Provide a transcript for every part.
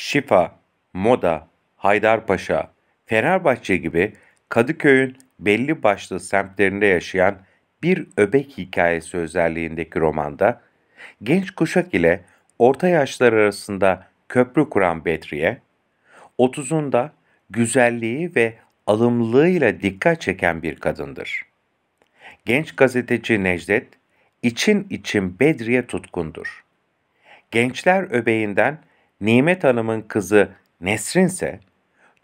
Şifa, Moda, Haydarpaşa, Fenerbahçe gibi Kadıköy'ün belli başlı semtlerinde yaşayan bir öbek hikayesi özelliğindeki romanda, genç kuşak ile orta yaşlar arasında köprü kuran Bedriye, 30'unda güzelliği ve alımlığıyla dikkat çeken bir kadındır. Genç gazeteci Necdet, için için Bedriye tutkundur. Gençler öbeğinden Nimet Hanım'ın kızı Nesrin ise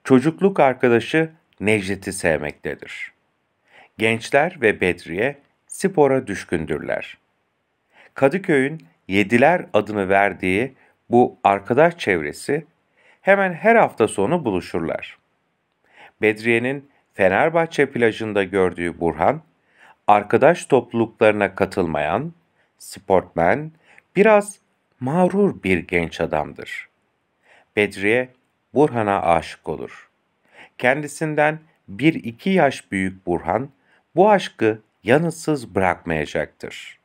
çocukluk arkadaşı Necdet'i sevmektedir. Gençler ve Bedriye spora düşkündürler. Kadıköy'ün Yediler adını verdiği bu arkadaş çevresi hemen her hafta sonu buluşurlar. Bedriye'nin Fenerbahçe plajında gördüğü Burhan, arkadaş topluluklarına katılmayan, sportmen, biraz mağrur bir genç adamdır. Bedriye, Burhan'a aşık olur. Kendisinden bir iki yaş büyük Burhan, bu aşkı yanıtsız bırakmayacaktır.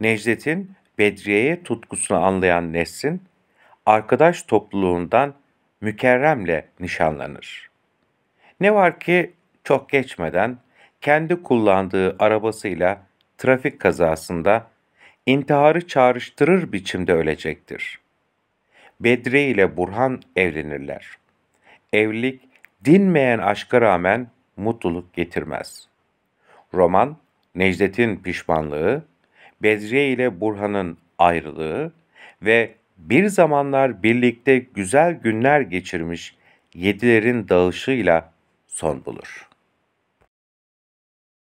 Necdet'in Bedriye'ye tutkusunu anlayan Nesin, arkadaş topluluğundan Mükerrem'le nişanlanır. Ne var ki çok geçmeden kendi kullandığı arabasıyla trafik kazasında intiharı çağrıştırır biçimde ölecektir. Bedre ile Burhan evlenirler. Evlilik dinmeyen aşka rağmen mutluluk getirmez. Roman, Necdet'in pişmanlığı, Bedriye ile Burhan'ın ayrılığı ve bir zamanlar birlikte güzel günler geçirmiş yedilerin dağılışıyla son bulur.